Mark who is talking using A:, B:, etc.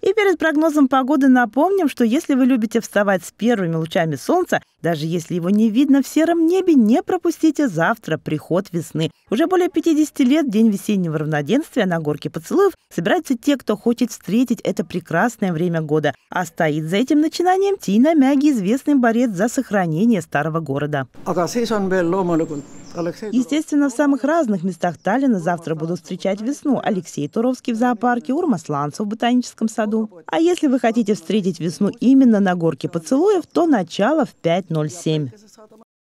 A: И перед прогнозом погоды напомним, что если вы любите вставать с первыми лучами солнца, даже если его не видно в сером небе, не пропустите завтра приход весны. Уже более 50 лет День весеннего равноденствия на горке поцелуев собираются те, кто хочет встретить это прекрасное время года. А стоит за этим начинанием Тина Мяги, известный борец за сохранение старого города. Естественно, в самых разных местах Таллина завтра буду встречать весну. Алексей Туровский в зоопарке, Урмасланцев в ботаническом саду. А если вы хотите встретить весну именно на горке поцелуев, то начало в
B: 5.07.